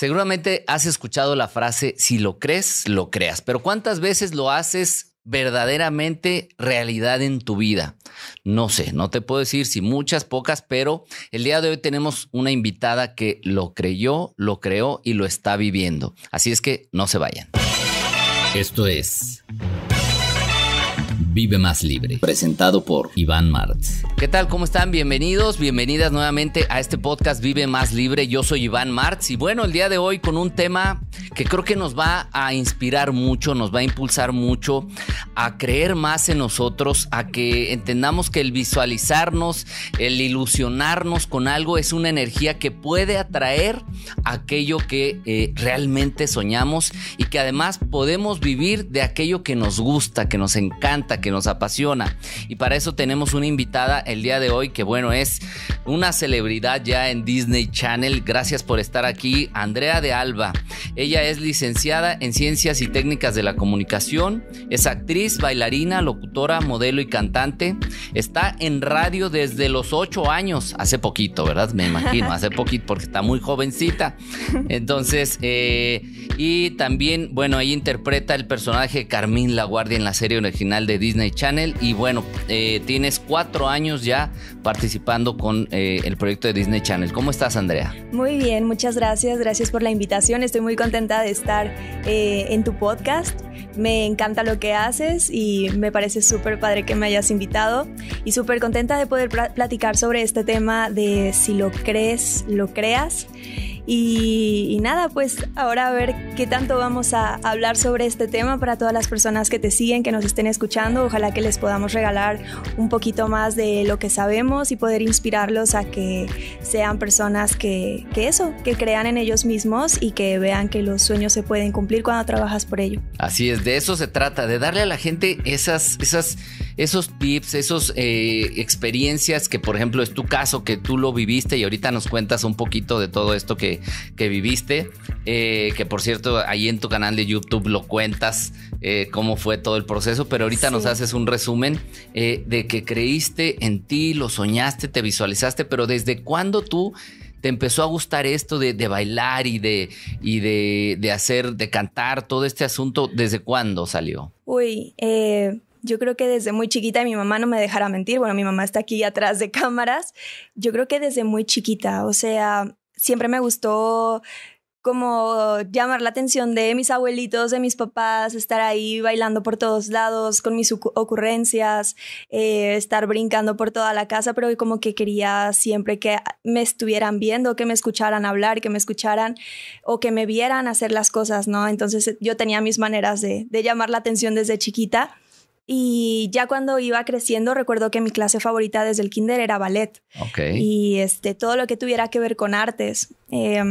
Seguramente has escuchado la frase, si lo crees, lo creas, pero ¿cuántas veces lo haces verdaderamente realidad en tu vida? No sé, no te puedo decir si muchas, pocas, pero el día de hoy tenemos una invitada que lo creyó, lo creó y lo está viviendo. Así es que no se vayan. Esto es Vive Más Libre, presentado por Iván Martz. ¿Qué tal? ¿Cómo están? Bienvenidos, bienvenidas nuevamente a este podcast Vive Más Libre. Yo soy Iván Martz y bueno, el día de hoy con un tema que creo que nos va a inspirar mucho, nos va a impulsar mucho a creer más en nosotros, a que entendamos que el visualizarnos, el ilusionarnos con algo es una energía que puede atraer aquello que eh, realmente soñamos y que además podemos vivir de aquello que nos gusta, que nos encanta, que nos apasiona. Y para eso tenemos una invitada el día de hoy que bueno, es una celebridad ya en Disney Channel. Gracias por estar aquí, Andrea de Alba. Ella es licenciada en Ciencias y Técnicas de la Comunicación, es actriz, bailarina, locutora, modelo y cantante. Está en radio desde los ocho años, hace poquito, ¿verdad? Me imagino, hace poquito porque está muy jovencita. Entonces, eh, y también, bueno, ahí interpreta el personaje Carmín La Guardia en la serie original de Disney Disney Channel. Y bueno, eh, tienes cuatro años ya participando con eh, el proyecto de Disney Channel. ¿Cómo estás, Andrea? Muy bien, muchas gracias. Gracias por la invitación. Estoy muy contenta de estar eh, en tu podcast. Me encanta lo que haces y me parece súper padre que me hayas invitado y súper contenta de poder platicar sobre este tema de si lo crees, lo creas. Y, nada, pues ahora a ver qué tanto vamos a hablar sobre este tema para todas las personas que te siguen, que nos estén escuchando. Ojalá que les podamos regalar un poquito más de lo que sabemos y poder inspirarlos a que sean personas que, que eso, que crean en ellos mismos y que vean que los sueños se pueden cumplir cuando trabajas por ello. Así es, de eso se trata, de darle a la gente esas, esas esos tips, esas eh, experiencias que, por ejemplo, es tu caso, que tú lo viviste y ahorita nos cuentas un poquito de todo esto que, viviste, eh, que por cierto, ahí en tu canal de YouTube lo cuentas eh, cómo fue todo el proceso, pero ahorita nos haces un resumen de que creíste en ti, lo soñaste, te visualizaste, pero desde cuándo tú te empezó a gustar esto de, bailar y de y de, de, hacer, de cantar, todo este asunto, ¿desde cuándo salió? Uy, eh, yo creo que desde muy chiquita, y mi mamá no me dejará mentir, bueno, mi mamá está aquí atrás de cámaras, yo creo que desde muy chiquita, o sea, siempre me gustó como llamar la atención de mis abuelitos, de mis papás, estar ahí bailando por todos lados con mis ocurrencias, eh, estar brincando por toda la casa, pero como que quería siempre que me estuvieran viendo, que me escucharan hablar, que me escucharan o que me vieran hacer las cosas, ¿no? Entonces yo tenía mis maneras de llamar la atención desde chiquita y ya cuando iba creciendo, recuerdo que mi clase favorita desde el kinder era ballet. Ok. Y este, todo lo que tuviera que ver con artes. Eh,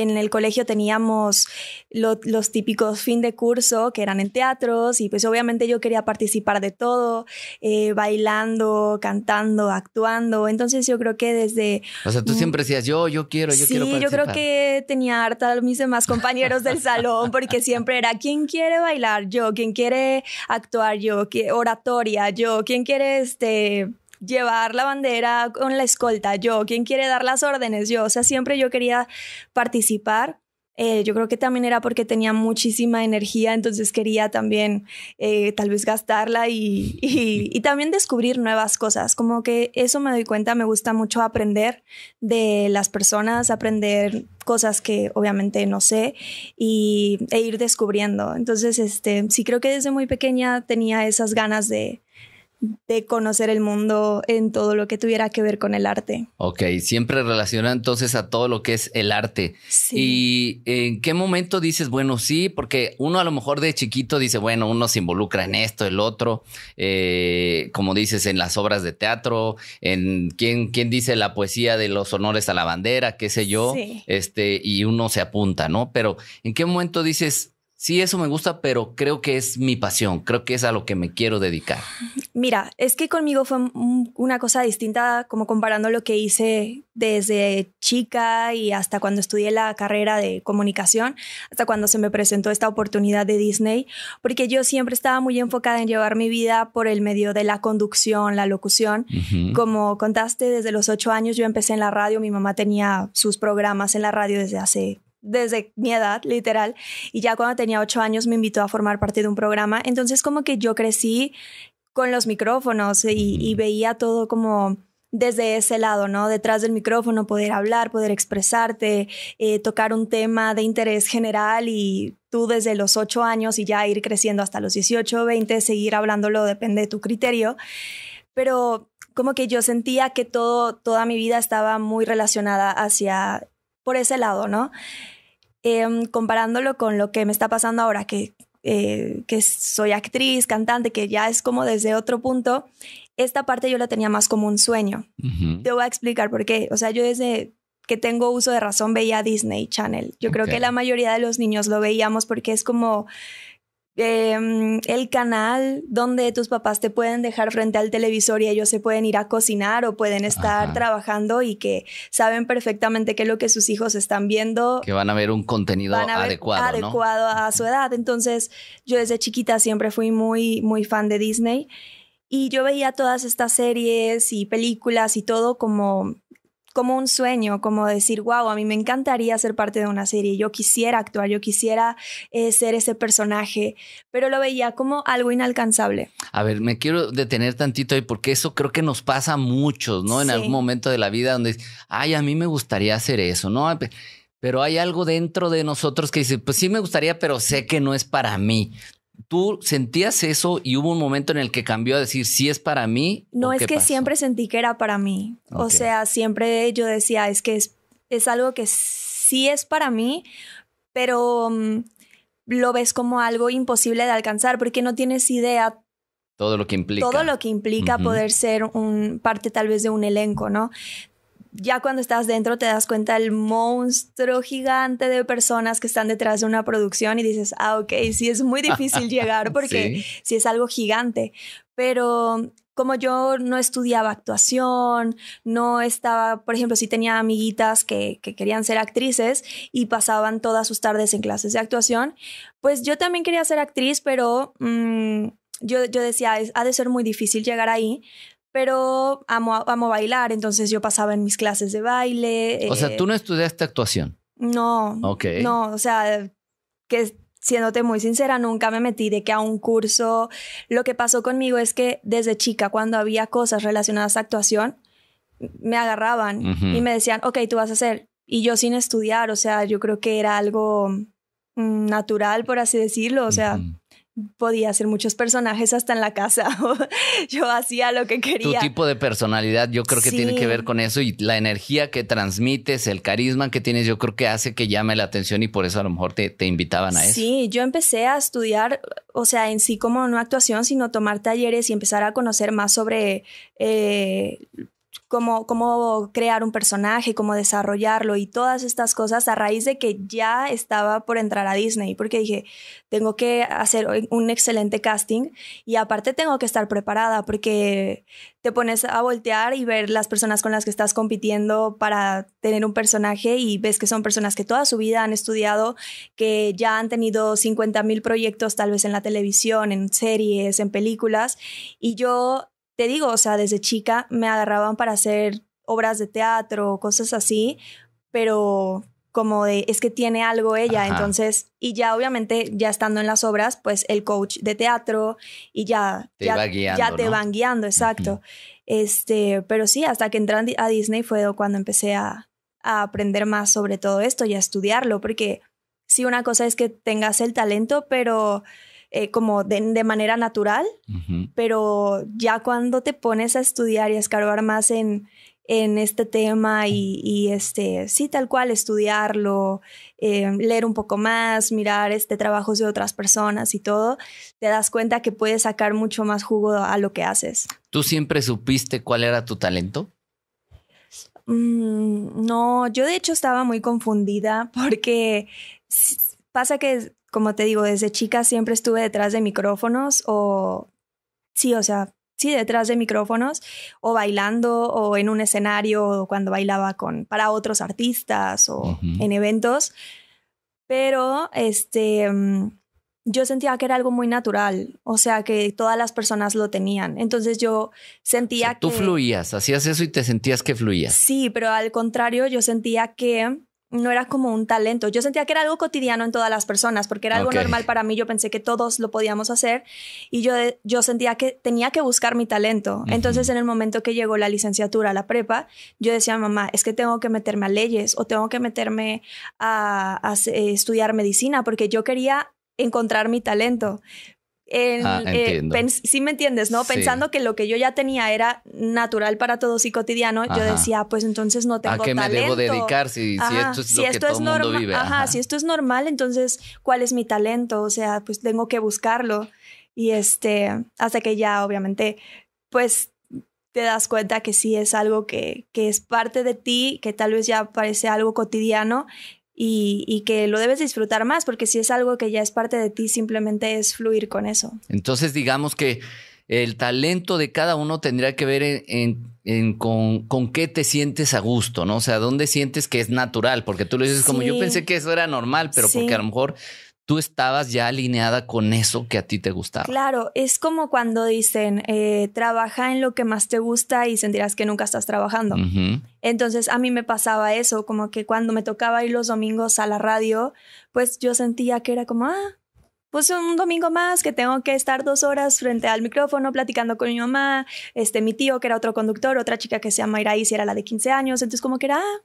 en el colegio teníamos los típicos fin de curso que eran en teatros y pues obviamente yo quería participar de todo, eh, bailando, cantando, actuando. Entonces yo creo que desde... O sea, tú siempre decías, yo, yo quiero, yo quiero quiero. Sí, yo creo que tenía harta mis demás compañeros del salón porque siempre era, ¿quién quiere bailar? Yo, ¿quién quiere actuar? Yo, ¿Qué oratoria? Yo, ¿quién quiere este llevar la bandera con la escolta, yo, quien quiere dar las órdenes, yo, o sea, siempre yo quería participar. Eh, yo creo que también era porque tenía muchísima energía, entonces quería también eh, tal vez gastarla y, también descubrir nuevas cosas. Como que eso me doy cuenta, me gusta mucho aprender de las personas, aprender cosas que obviamente no sé y, e ir descubriendo. Entonces, este, sí creo que desde muy pequeña tenía esas ganas de, de conocer el mundo en todo lo que tuviera que ver con el arte. Ok, siempre relaciona entonces a todo lo que es el arte. Sí. ¿Y en qué momento dices, bueno, sí? Porque uno a lo mejor de chiquito dice, bueno, uno se involucra en esto, el otro, eh, como dices, en las obras de teatro, en quién, quién dice la poesía de los honores a la bandera, qué sé yo, este, y uno se apunta, ¿no? Pero ¿en qué momento dices, sí, eso me gusta, pero creo que es mi pasión, creo que es a lo que me quiero dedicar. Mira, es que conmigo fue una cosa distinta, como comparando lo que hice desde chica y hasta cuando estudié la carrera de comunicación, hasta cuando se me presentó esta oportunidad de Disney, porque yo siempre estaba muy enfocada en llevar mi vida por el medio de la conducción, la locución. Como contaste, desde los ocho años yo empecé en la radio, mi mamá tenía sus programas en la radio desde hace desde mi edad, literal. Y ya cuando tenía ocho años me invitó a formar parte de un programa. Entonces como que yo crecí con los micrófonos y, veía todo como desde ese lado, ¿no? Detrás del micrófono, poder hablar, poder expresarte, eh, tocar un tema de interés general y tú desde los ocho años y ya ir creciendo hasta los 18, 20, seguir hablándolo, depende de tu criterio. Pero como que yo sentía que todo, toda mi vida estaba muy relacionada hacia por ese lado, ¿no? Em, comparándolo con lo que me está pasando ahora, que, eh, que soy actriz, cantante, que ya es como desde otro punto, esta parte yo la tenía más como un sueño. Te voy a explicar por qué. O sea, yo desde que tengo uso de razón veía Disney Channel. Yo creo que la mayoría de los niños lo veíamos porque es como Em, el canal donde tus papás te pueden dejar frente al televisor y ellos se pueden ir a cocinar o pueden estar trabajando y que saben perfectamente qué es lo que sus hijos están viendo. Que van a ver un contenido adecuado. Adecuado a su edad. Entonces, yo desde chiquita siempre fui muy, muy fan de Disney y yo veía todas estas series y películas y todo como como un sueño, como decir, wow, a mí me encantaría ser parte de una serie, yo quisiera actuar, yo quisiera eh, ser ese personaje, pero lo veía como algo inalcanzable. A ver, me quiero detener tantito ahí porque eso creo que nos pasa a muchos, ¿no? En algún momento de la vida donde, ay, a mí me gustaría hacer eso, ¿no? Pero hay algo dentro de nosotros que dice, pues sí me gustaría, pero sé que no es para mí. ¿Tú sentías eso y hubo un momento en el que cambió a decir si es para mí? No, es que siempre sentí que era para mí. O sea, siempre yo decía, es que es, algo que sí es para mí, pero mm, lo ves como algo imposible de alcanzar porque no tienes idea. Todo lo que implica. Todo lo que implica poder ser un parte tal vez de un elenco, ¿no? ya cuando estás dentro te das cuenta del monstruo gigante de personas que están detrás de una producción y dices, ah, ok, sí, es muy difícil llegar porque sí. es algo gigante. Pero como yo no estudiaba actuación, no estaba, por ejemplo, sí tenía amiguitas que, querían ser actrices y pasaban todas sus tardes en clases de actuación, pues yo también quería ser actriz, pero mm, yo, yo decía, ha de ser muy difícil llegar ahí, pero amo, amo bailar, entonces yo pasaba en mis clases de baile. O sea, eh, tú no estudiaste actuación. No. No, o sea, que siéndote muy sincera, nunca me metí de que a un curso. Lo que pasó conmigo es que desde chica, cuando había cosas relacionadas a actuación, me agarraban y me decían, ok, tú vas a hacer. Y yo sin estudiar, o sea, yo creo que era algo mm, natural, por así decirlo, o sea podía hacer muchos personajes hasta en la casa. yo hacía lo que quería. Tu tipo de personalidad, yo creo que tiene que ver con eso y la energía que transmites, el carisma que tienes, yo creo que hace que llame la atención y por eso a lo mejor te, te invitaban a eso. Sí, yo empecé a estudiar, o sea, en sí como no actuación, sino tomar talleres y empezar a conocer más sobre eh, cómo, crear un personaje, cómo desarrollarlo y todas estas cosas a raíz de que ya estaba por entrar a Disney, porque dije, tengo que hacer un excelente casting y aparte tengo que estar preparada porque te pones a voltear y ver las personas con las que estás compitiendo para tener un personaje y ves que son personas que toda su vida han estudiado, que ya han tenido 50 mil proyectos tal vez en la televisión, en series, en películas y yo te digo, o sea, desde chica me agarraban para hacer obras de teatro, cosas así, pero como de, es que tiene algo ella, entonces, y ya obviamente, ya estando en las obras, pues el coach de teatro y ya te, ya, te van guiando, exacto. Este, pero sí, hasta que entré a Disney fue cuando empecé a, a aprender más sobre todo esto y a estudiarlo, porque sí, una cosa es que tengas el talento, pero eh, como de, manera natural, pero ya cuando te pones a estudiar y a escarbar más en, este tema y, este, sí, tal cual, estudiarlo, eh, leer un poco más, mirar este, trabajos de otras personas y todo, te das cuenta que puedes sacar mucho más jugo a lo que haces. ¿Tú siempre supiste cuál era tu talento? Mm, no, yo de hecho estaba muy confundida porque pasa que como te digo, desde chica siempre estuve detrás de micrófonos o sí, o sea, sí, detrás de micrófonos o bailando o en un escenario o cuando bailaba con para otros artistas o en eventos. Pero este mm, yo sentía que era algo muy natural, o sea, que todas las personas lo tenían. Entonces yo sentía que tú fluías, hacías eso y te sentías que fluías. Sí, pero al contrario, yo sentía que no era como un talento. Yo sentía que era algo cotidiano en todas las personas, porque era algo normal para mí. Yo pensé que todos lo podíamos hacer y yo, yo sentía que tenía que buscar mi talento. Entonces, en el momento que llegó la licenciatura, la prepa, yo decía, mamá, es que tengo que meterme a leyes o tengo que meterme a eh, estudiar medicina, porque yo quería encontrar mi talento. Ah, eh, si sí me entiendes, ¿no? Pensando que lo que yo ya tenía era natural para todos y cotidiano, yo decía, ah, pues entonces no tengo talento. ¿A qué me debo dedicar si, esto es que si esto es normal, entonces, ¿cuál es mi talento? O sea, pues tengo que buscarlo. Y este, hasta que ya, obviamente, pues te das cuenta que sí es algo que, que es parte de ti, que tal vez ya parece algo cotidiano y, que lo debes disfrutar más, porque si es algo que ya es parte de ti, simplemente es fluir con eso. Entonces, digamos que el talento de cada uno tendría que ver en, con, qué te sientes a gusto, ¿no? O sea, dónde sientes que es natural, porque tú lo dices como yo pensé que eso era normal, pero porque a lo mejor tú estabas ya alineada con eso que a ti te gustaba. Claro, es como cuando dicen, eh, trabaja en lo que más te gusta y sentirás que nunca estás trabajando. Entonces a mí me pasaba eso, como que cuando me tocaba ir los domingos a la radio, pues yo sentía que era como, ah, pues un domingo más que tengo que estar dos horas frente al micrófono platicando con mi mamá, este, mi tío que era otro conductor, otra chica que se llama Iraí, si era la de 15 años, entonces como que era, ah,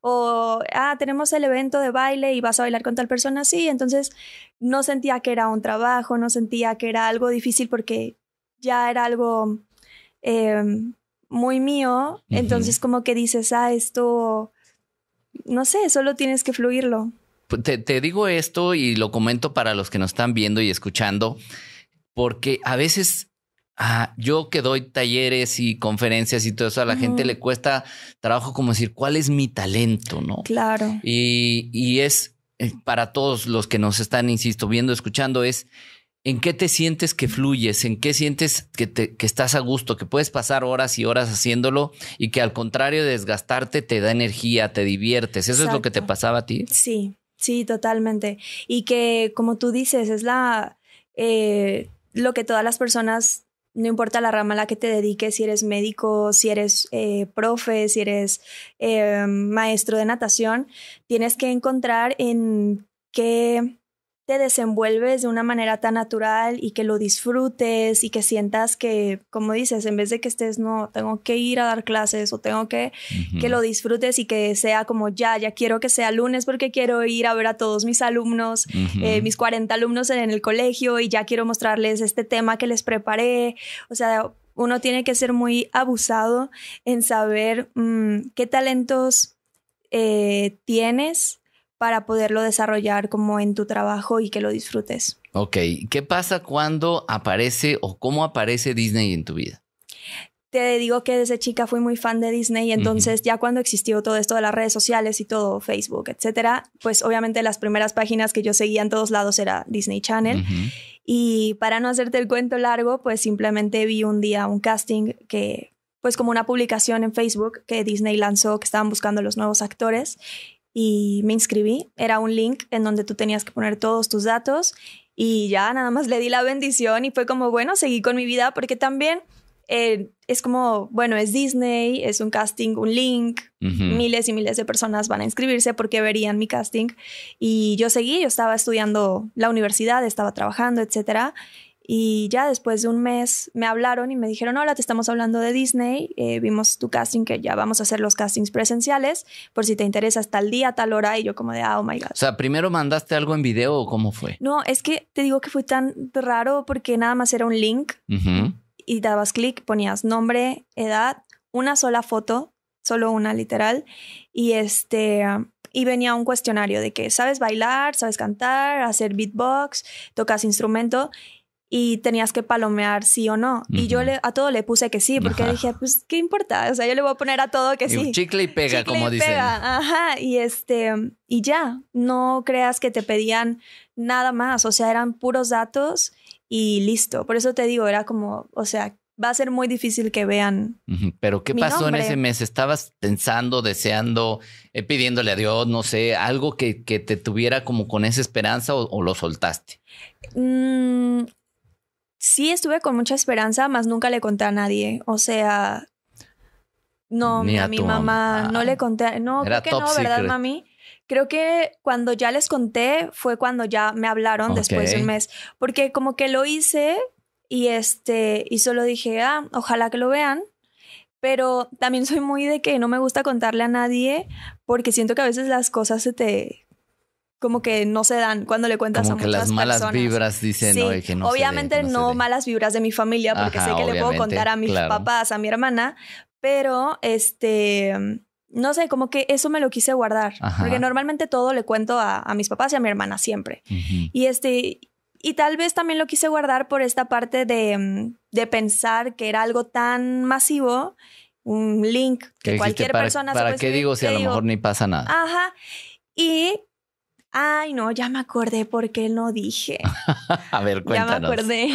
o, ah, tenemos el evento de baile y vas a bailar con tal persona, sí. Entonces, no sentía que era un trabajo, no sentía que era algo difícil porque ya era algo em, muy mío. Entonces, como que dices, ah, esto, no sé, solo tienes que fluirlo. Pues, te, te digo esto y lo comento para los que nos están viendo y escuchando, porque a veces Ah, yo que doy talleres y conferencias y todo eso, a la gente le cuesta trabajo como decir, ¿cuál es mi talento? ¿No? Claro. Y, es eh, para todos los que nos están, insisto, viendo, escuchando, es en qué te sientes que fluyes, en qué sientes que, te, que estás a gusto, que puedes pasar horas y horas haciéndolo y que al contrario de desgastarte te da energía, te diviertes. ¿Eso es lo que te pasaba a ti? Sí, sí, totalmente. Y que, como tú dices, es la... Eh, lo que todas las personas no importa la rama a la que te dediques, si eres médico, si eres eh, profe, si eres eh, maestro de natación, tienes que encontrar en qué desenvuelves de una manera tan natural y que lo disfrutes y que sientas que, como dices, en vez de que estés, no, tengo que ir a dar clases o tengo que, que lo disfrutes y que sea como ya, ya quiero que sea lunes porque quiero ir a ver a todos mis alumnos, eh, mis 40 alumnos en, el colegio y ya quiero mostrarles este tema que les preparé. O sea, uno tiene que ser muy abusado en saber mm, qué talentos eh, tienes para poderlo desarrollar como en tu trabajo y que lo disfrutes. Ok, ¿qué pasa cuando aparece o cómo aparece Disney en tu vida? Te digo que desde chica fui muy fan de Disney, entonces ya cuando existió todo esto de las redes sociales y todo, Facebook, etcétera, pues obviamente las primeras páginas que yo seguía en todos lados era Disney Channel. Y para no hacerte el cuento largo, pues simplemente vi un día un casting que pues como una publicación en Facebook que Disney lanzó que estaban buscando los nuevos actores y me inscribí. Era un link en donde tú tenías que poner todos tus datos y ya nada más le di la bendición y fue como, bueno, seguí con mi vida porque también... Eh, es como, bueno, es Disney, es un casting, un link, miles y miles de personas van a inscribirse porque verían mi casting. Y yo seguí, yo estaba estudiando la universidad, estaba trabajando, etcétera. Y ya después de un mes me hablaron y me dijeron, hola, te estamos hablando de Disney, eh, vimos tu casting, que ya vamos a hacer los castings presenciales, por si te interesa hasta el día, tal hora, y yo como de, ah, oh my God. O sea, primero mandaste algo en video o cómo fue? No, es que te digo que fue tan raro porque nada más era un link y dabas clic, ponías nombre, edad, una sola foto, solo una literal, y este y venía un cuestionario de que sabes bailar, sabes cantar, hacer beatbox, tocas instrumento y tenías que palomear sí o no. Y yo le, a todo le puse que sí, porque dije, pues, ¿qué importa? O sea, yo le voy a poner a todo que y sí. Chicle y pega, como y Pega. Ajá, y este, y ya, no creas que te pedían nada más, o sea, eran puros datos y listo. Por eso te digo, era como, o sea, va a ser muy difícil que vean. Pero ¿qué pasó en ese mes? ¿Estabas pensando, deseando, eh, pidiéndole a Dios, no sé, algo que, te tuviera como con esa esperanza o, lo soltaste? Mm, sí estuve con mucha esperanza, más nunca le conté a nadie. O sea, no, a, mi mamá, no le conté. No, creo que no, ¿verdad, mami? Creo que cuando ya les conté fue cuando ya me hablaron después de un mes. Porque como que lo hice y este, y solo dije, ah, ojalá que lo vean. Pero también soy muy de que no me gusta contarle a nadie porque siento que a veces las cosas se te como que no se dan cuando le cuentas como a que las malas vibras dicen no obviamente no, malas vibras de mi familia porque sé que le puedo contar a mis papás a mi hermana pero este no sé como que eso me lo quise guardar porque normalmente todo le cuento a, mis papás y a mi hermana siempre y este y tal vez también lo quise guardar por esta parte de, de pensar que era algo tan masivo un link que cualquier persona para qué digo si a lo mejor ni pasa nada ajá y Ay, no, ya me acordé porque no dije. a ver, cuéntanos. Ya me acordé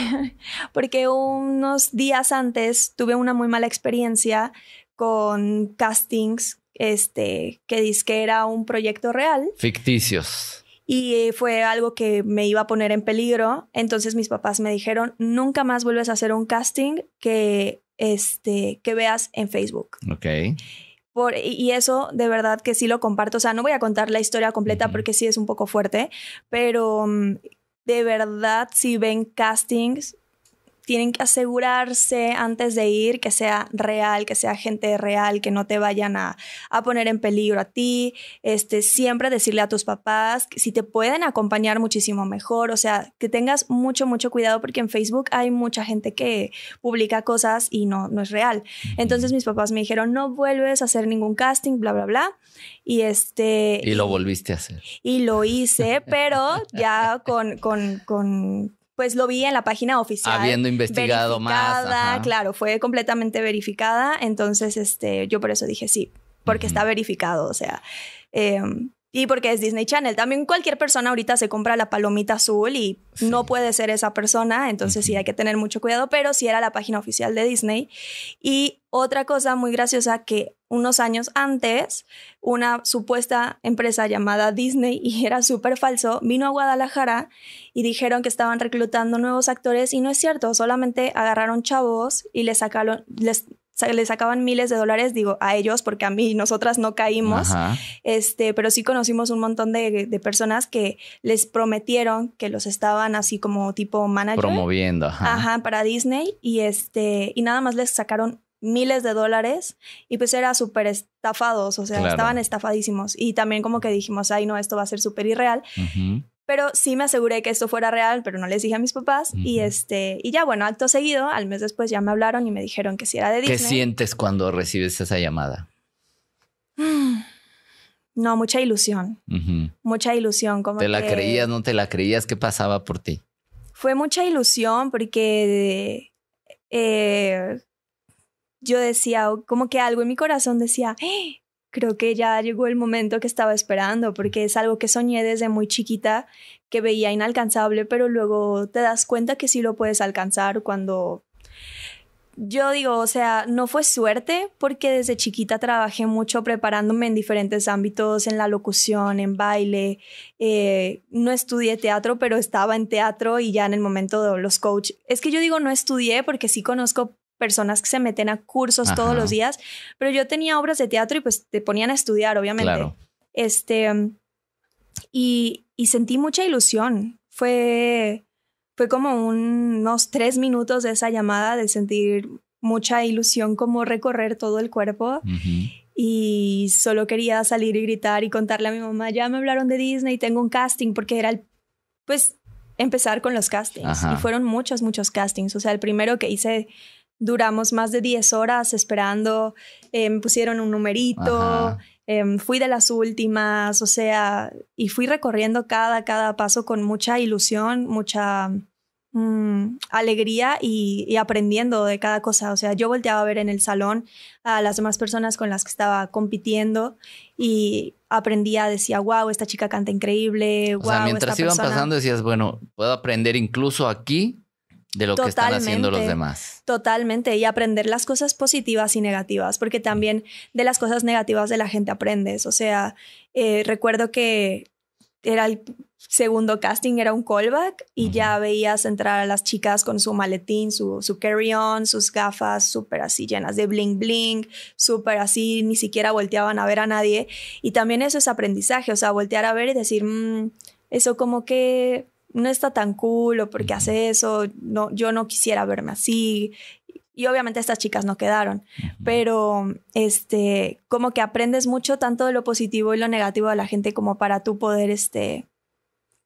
porque unos días antes tuve una muy mala experiencia con castings, este, que dice que era un proyecto real. Ficticios. Y eh, fue algo que me iba a poner en peligro. Entonces mis papás me dijeron, nunca más vuelves a hacer un casting que, este, que veas en Facebook. Ok y eso de verdad que sí lo comparto. O sea, no voy a contar la historia completa porque sí es un poco fuerte, pero mm, de verdad si ven castings tienen que asegurarse antes de ir que sea real, que sea gente real, que no te vayan a, poner en peligro a ti. Este, siempre decirle a tus papás si te pueden acompañar muchísimo mejor. O sea, que tengas mucho, mucho cuidado porque en Facebook hay mucha gente que publica cosas y no, no es real. Entonces mis papás me dijeron, no vuelves a hacer ningún casting, bla, bla, bla. Y este... Y lo volviste a hacer. Y lo hice, pero ya con, con, con pues lo vi en la página oficial. Habiendo investigado más. Claro, fue completamente verificada. Entonces, este, yo por eso dije sí, porque está verificado. O sea, em, y porque es Disney Channel. También cualquier persona ahorita se compra la palomita azul y no puede ser esa persona, entonces sí hay que tener mucho cuidado, pero sí era la página oficial de Disney. Y otra cosa muy graciosa que unos años antes, una supuesta empresa llamada Disney, y era súper falso, vino a Guadalajara y dijeron que estaban reclutando nuevos actores y no es cierto, solamente agarraron chavos y les sacaron, les le les sacaban miles de dólares, digo, a ellos, porque a mí nosotras no caímos, este, pero sí conocimos un montón de, personas que les prometieron que los estaban así como tipo manager. Promoviendo. Ajá. Ajá, para Disney y este, y nada más les sacaron miles de dólares y pues era súper estafados, o sea, estaban estafadísimos y también como que dijimos, ay no, esto va a ser súper irreal. Pero sí me aseguré que esto fuera real, pero no les dije a mis papás. Y este, y ya bueno, acto seguido, al mes después ya me hablaron y me dijeron que si era de Disney. ¿Qué sientes cuando recibes esa llamada? Mm, no, mucha ilusión. Mucha ilusión. Como ¿Te la creías, no te la creías? ¿Qué pasaba por ti? Fue mucha ilusión porque eh, yo decía, como que algo en mi corazón decía, ¡Eh!, creo que ya llegó el momento que estaba esperando, porque es algo que soñé desde muy chiquita, que veía inalcanzable, pero luego te das cuenta que sí lo puedes alcanzar cuando... Yo digo, o sea, no fue suerte porque desde chiquita trabajé mucho preparándome en diferentes ámbitos, en la locución, en baile. Eh, no estudié teatro, pero estaba en teatro y ya en el momento de los coach. Es que yo digo no estudié porque sí conozco personas que se meten a cursos todos los días, pero yo tenía obras de teatro y pues te ponían a estudiar, obviamente. Claro. Este, y, y sentí mucha ilusión. Fue, fue como unos tres minutos de esa llamada de sentir mucha ilusión, como recorrer todo el cuerpo. Y solo quería salir y gritar y contarle a mi mamá, ya me hablaron de Disney, tengo un casting, porque era el, pues, empezar con los castings. Y fueron muchos, muchos castings. O sea, el primero que hice Duramos más de 10 horas esperando, eh, me pusieron un numerito, eh, fui de las últimas, o sea, y fui recorriendo cada, cada paso con mucha ilusión, mucha mm, alegría y, aprendiendo de cada cosa. O sea, yo volteaba a ver en el salón a las demás personas con las que estaba compitiendo y aprendía, decía, wow, esta chica canta increíble, O sea, mientras iban pasando decías, bueno, puedo aprender incluso aquí de lo que están haciendo los demás. Totalmente, y aprender las cosas positivas y negativas, porque también de las cosas negativas de la gente aprendes. O sea, eh, recuerdo que era el segundo casting, era un callback y ya veías entrar a las chicas con su maletín, su, su carry-on, sus gafas súper así llenas de bling bling, súper así, ni siquiera volteaban a ver a nadie. Y también eso es aprendizaje, o sea, voltear a ver y decir, mm, eso como que no está tan cool o porque hace eso, no, yo no quisiera verme así. Y obviamente estas chicas no quedaron, pero este, como que aprendes mucho tanto de lo positivo y lo negativo de la gente como para tú poder este,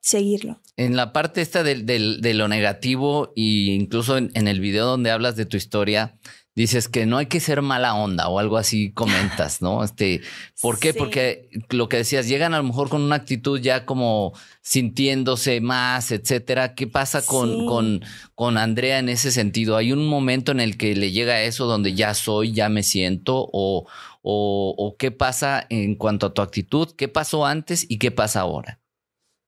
seguirlo. En la parte esta de, de, lo negativo e incluso en, el video donde hablas de tu historia, dices que no hay que ser mala onda o algo así comentas, ¿no? Este, ¿por qué? Porque lo que decías, llegan a lo mejor con una actitud ya como sintiéndose más, etcétera. ¿Qué pasa con, con, con Andrea en ese sentido? ¿Hay un momento en el que le llega eso donde ya soy, ya me siento? ¿O, o, o qué pasa en cuanto a tu actitud? ¿Qué pasó antes y qué pasa ahora?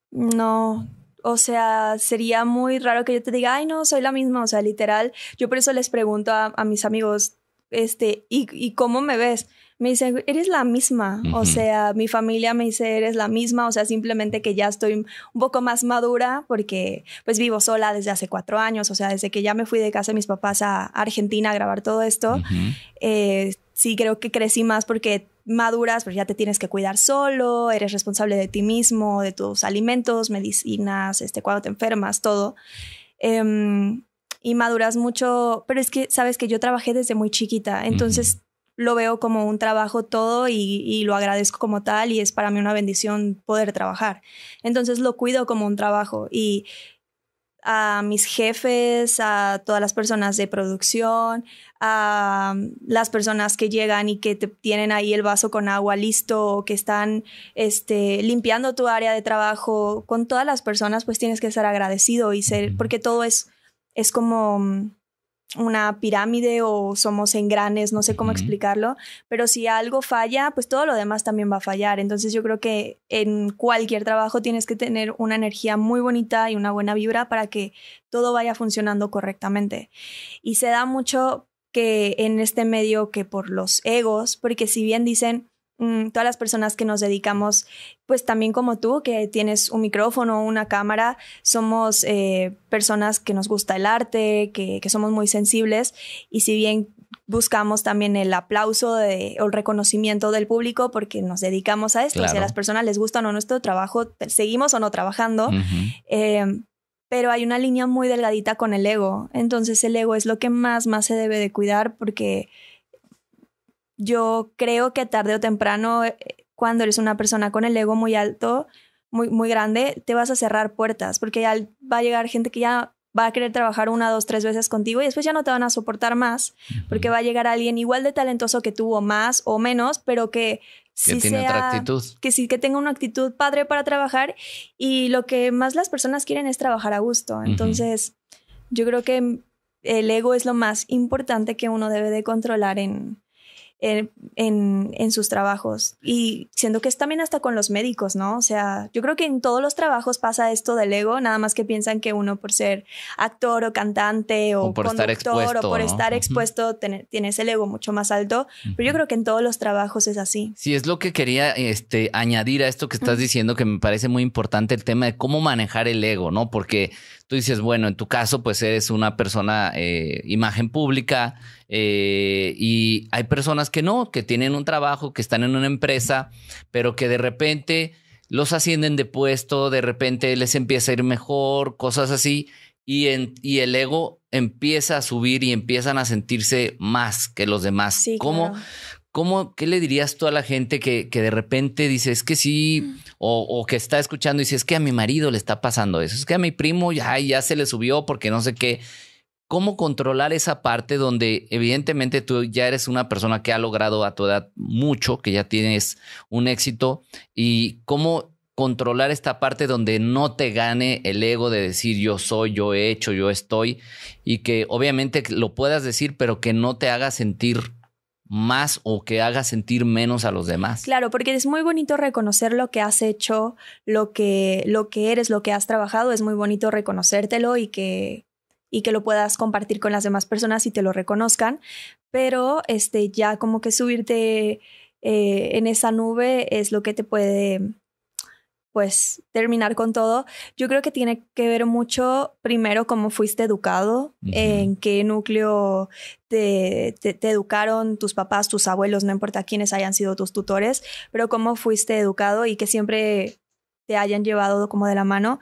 No, o sea, sería muy raro que yo te diga, ay, no, soy la misma, o sea, literal, yo por eso les pregunto a, mis amigos, este, ¿y, cómo me ves? Me dicen, eres la misma, o sea, mi familia me dice, eres la misma, o sea, simplemente que ya estoy un poco más madura porque pues vivo sola desde hace cuatro años, o sea, desde que ya me fui de casa de mis papás a Argentina a grabar todo esto, eh, sí creo que crecí más porque maduras, pero pues ya te tienes que cuidar solo, eres responsable de ti mismo, de tus alimentos, medicinas, este, cuando te enfermas, todo. Em, y maduras mucho, pero es que sabes que yo trabajé desde muy chiquita, entonces lo veo como un trabajo todo y, lo agradezco como tal y es para mí una bendición poder trabajar. Entonces lo cuido como un trabajo y a mis jefes, a todas las personas de producción, a um, las personas que llegan y que te tienen ahí el vaso con agua listo, que están este, limpiando tu área de trabajo, con todas las personas pues tienes que ser agradecido y ser, porque todo es, es como um, una pirámide o somos engranes, no sé cómo explicarlo, pero si algo falla, pues todo lo demás también va a fallar. Entonces yo creo que en cualquier trabajo tienes que tener una energía muy bonita y una buena vibra para que todo vaya funcionando correctamente. Y se da mucho que en este medio que por los egos, porque si bien dicen, Mm, todas las personas que nos dedicamos, pues también como tú, que tienes un micrófono, o una cámara, somos eh, personas que nos gusta el arte, que, somos muy sensibles y si bien buscamos también el aplauso o el reconocimiento del público porque nos dedicamos a esto. Si a las personas les gusta o no nuestro trabajo, seguimos o no trabajando. Eh, pero hay una línea muy delgadita con el ego. Entonces el ego es lo que más, más se debe de cuidar porque yo creo que tarde o temprano, eh, cuando eres una persona con el ego muy alto, muy, muy grande, te vas a cerrar puertas, porque ya va a llegar gente que ya va a querer trabajar una, dos, tres veces contigo y después ya no te van a soportar más, porque va a llegar alguien igual de talentoso que tú o más o menos, pero que sí que tiene actitud. Que sí, que tenga una actitud padre para trabajar y lo que más las personas quieren es trabajar a gusto. Entonces, yo creo que el ego es lo más importante que uno debe de controlar en, en, sus trabajos. Y siendo que es también hasta con los médicos, ¿no? O sea, yo creo que en todos los trabajos pasa esto del ego, nada más que piensan que uno por ser actor o cantante o, por conductor estar expuesto, o por estar expuesto tiene tienes el ego mucho más alto. Pero yo creo que en todos los trabajos es así. Sí, es lo que quería este, añadir a esto que estás diciendo que me parece muy importante el tema de cómo manejar el ego, ¿no? Porque Tú dices, bueno, en tu caso, pues eres una persona, eh, imagen pública, eh, y hay personas que no, que tienen un trabajo, que están en una empresa, pero que de repente los ascienden de puesto, de repente les empieza a ir mejor, cosas así, y, y el ego empieza a subir y empiezan a sentirse más que los demás. ¿Cómo, ¿Cómo, ¿Qué le dirías tú a la gente que, de repente dice, es que sí, mm. o, que está escuchando y dice, es que a mi marido le está pasando eso, es que a mi primo ya, ya se le subió porque no sé qué? ¿Cómo controlar esa parte donde evidentemente tú ya eres una persona que ha logrado a tu edad mucho, que ya tienes un éxito? ¿Y cómo controlar esta parte donde no te gane el ego de decir yo soy, yo he hecho, yo estoy? Y que obviamente lo puedas decir, pero que no te haga sentir más o que haga sentir menos a los demás. Claro, porque es muy bonito reconocer lo que has hecho, lo que, lo que eres, lo que has trabajado, es muy bonito reconocértelo y que, y que lo puedas compartir con las demás personas y te lo reconozcan, pero este, ya como que subirte eh, en esa nube es lo que te puede pues terminar con todo, yo creo que tiene que ver mucho primero cómo fuiste educado, en qué núcleo te, te, te, educaron tus papás, tus abuelos, no importa quiénes hayan sido tus tutores, pero cómo fuiste educado y que siempre te hayan llevado como de la mano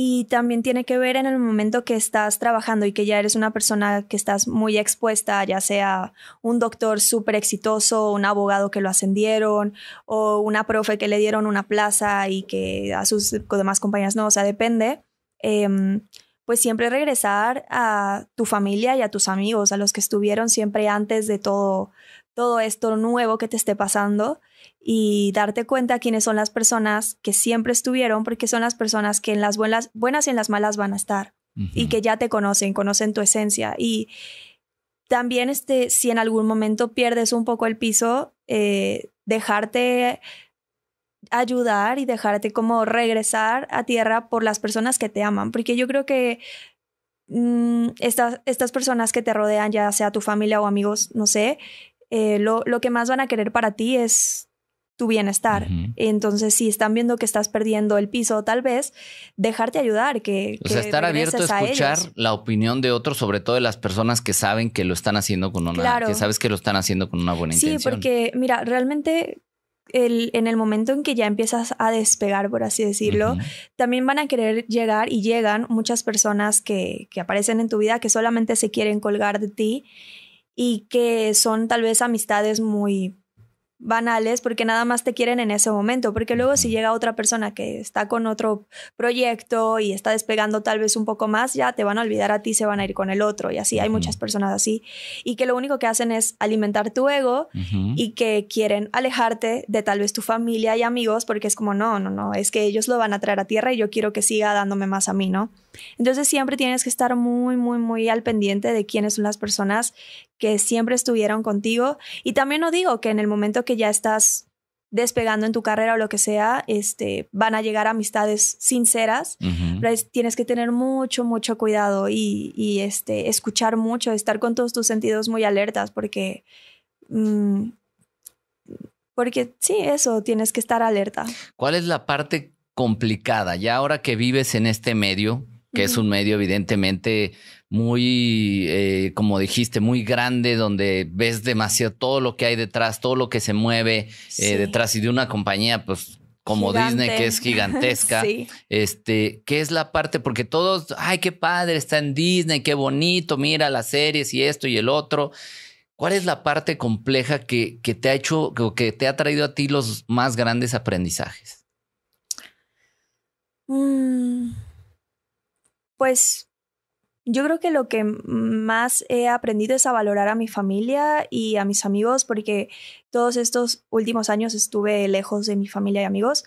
y también tiene que ver en el momento que estás trabajando y que ya eres una persona que estás muy expuesta, ya sea un doctor súper exitoso, un abogado que lo ascendieron o una profe que le dieron una plaza y que a sus demás compañeras no, o sea, depende. Em, pues siempre regresar a tu familia y a tus amigos, a los que estuvieron siempre antes de todo, todo esto nuevo que te esté pasando y darte cuenta quiénes son las personas que siempre estuvieron, porque son las personas que en las buenas, buenas y en las malas van a estar y que ya te conocen, conocen tu esencia. Y también este, si en algún momento pierdes un poco el piso, eh, dejarte ayudar y dejarte como regresar a tierra por las personas que te aman, porque yo creo que mm, estas, estas personas que te rodean, ya sea tu familia o amigos, no sé, eh, lo, lo que más van a querer para ti es tu bienestar. Entonces, si están viendo que estás perdiendo el piso, tal vez dejarte ayudar, que... O sea, estar abierto a escuchar la opinión de otros, sobre todo de las personas que saben que lo están haciendo con una... Que sabes que lo están haciendo con una buena intención. Sí, porque, mira, realmente el, en el momento en que ya empiezas a despegar, por así decirlo, también van a querer llegar y llegan muchas personas que, que, aparecen en tu vida que solamente se quieren colgar de ti y que son tal vez amistades muy banales porque nada más te quieren en ese momento, porque luego si llega otra persona que está con otro proyecto y está despegando tal vez un poco más, ya te van a olvidar a ti, se van a ir con el otro y así, hay muchas personas así, y que lo único que hacen es alimentar tu ego y que quieren alejarte de tal vez tu familia y amigos porque es como, no, no, no, es que ellos lo van a traer a tierra y yo quiero que siga dándome más a mí, ¿no? Entonces siempre tienes que estar muy, muy, muy al pendiente de quiénes son las personas que siempre estuvieron contigo. Y también no digo que en el momento que ya estás despegando en tu carrera o lo que sea, este, van a llegar amistades sinceras, pero tienes que tener mucho, mucho cuidado y, y, este, escuchar mucho, estar con todos tus sentidos muy alertas porque... Mm, porque sí, eso, tienes que estar alerta. ¿Cuál es la parte complicada? Ya ahora que vives en este medio, que es un medio evidentemente muy, eh, como dijiste, muy grande, donde ves demasiado todo lo que hay detrás, todo lo que se mueve eh, detrás y de una compañía, pues como Disney, que es gigantesca. Este, ¿qué es la parte? Porque todos, ay, qué padre, está en Disney, qué bonito, mira las series y esto y el otro. ¿Cuál es la parte compleja que, te ha hecho, que, te ha traído a ti los más grandes aprendizajes? mmm pues yo creo que lo que más he aprendido es a valorar a mi familia y a mis amigos, porque todos estos últimos años estuve lejos de mi familia y amigos.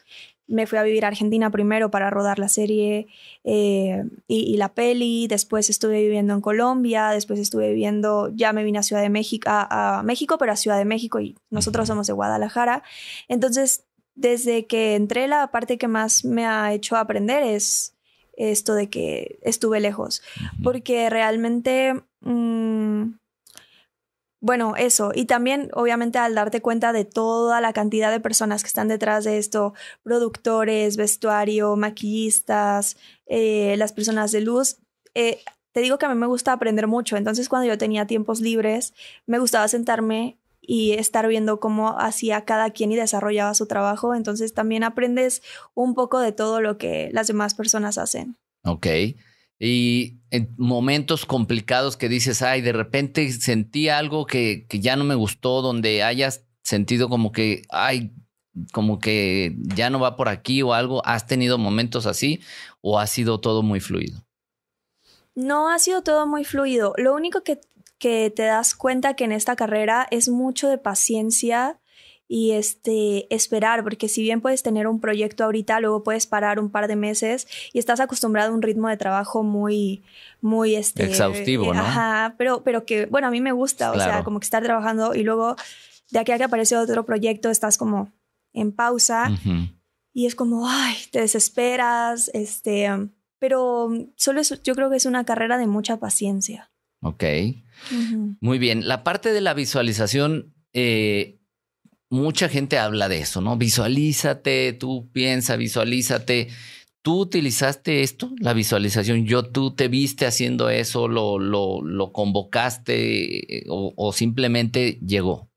Me fui a vivir a Argentina primero para rodar la serie eh, y, la peli, después estuve viviendo en Colombia, después estuve viviendo, ya me vine a Ciudad de México, México, pero a Ciudad de México y nosotros somos de Guadalajara. Entonces, desde que entré, la parte que más me ha hecho aprender es esto de que estuve lejos, porque realmente, mm, bueno, eso, y también obviamente al darte cuenta de toda la cantidad de personas que están detrás de esto, productores, vestuario, maquillistas, eh, las personas de luz, eh, te digo que a mí me gusta aprender mucho, entonces cuando yo tenía tiempos libres, me gustaba sentarme y estar viendo cómo hacía cada quien y desarrollaba su trabajo. Entonces también aprendes un poco de todo lo que las demás personas hacen. Ok. Y en momentos complicados que dices, ay, de repente sentí algo que, que ya no me gustó, donde hayas sentido como que, ay, como que ya no va por aquí o algo, ¿has tenido momentos así o ha sido todo muy fluido? No ha sido todo muy fluido. Lo único que que te das cuenta que en esta carrera es mucho de paciencia y este esperar, porque si bien puedes tener un proyecto ahorita, luego puedes parar un par de meses y estás acostumbrado a un ritmo de trabajo muy muy este exhaustivo, eh, ¿no? Ajá, pero pero que bueno, a mí me gusta, o sea, como que estar trabajando y luego de aquí a que aparece otro proyecto estás como en pausa y es como, ay, te desesperas, este, pero solo yo creo que es una carrera de mucha paciencia. Ok. Muy bien. La parte de la visualización, eh, mucha gente habla de eso, ¿no? Visualízate, tú piensa, visualízate. ¿Tú utilizaste esto, la visualización? ¿Yo tú te viste haciendo eso, lo, lo, convocaste eh, o, o, simplemente llegó?